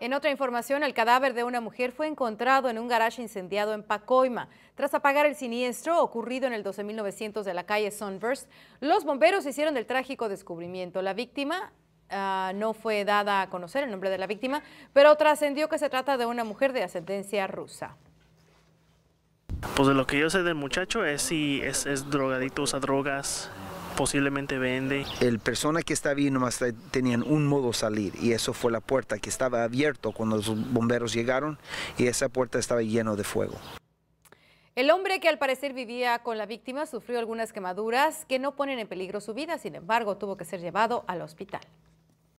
En otra información, el cadáver de una mujer fue encontrado en un garaje incendiado en Pacoima. Tras apagar el siniestro ocurrido en el 12900 de la calle Sunburst, los bomberos hicieron el trágico descubrimiento. La víctima ah, no fue dada a conocer el nombre de la víctima, pero trascendió que se trata de una mujer de ascendencia rusa. Pues de lo que yo sé del muchacho es si es, es drogadito, usa drogas, posiblemente vende. El persona que estaba ahí nomás tenían un modo salir y eso fue la puerta que estaba abierto cuando los bomberos llegaron y esa puerta estaba llena de fuego. El hombre que al parecer vivía con la víctima sufrió algunas quemaduras que no ponen en peligro su vida, sin embargo tuvo que ser llevado al hospital.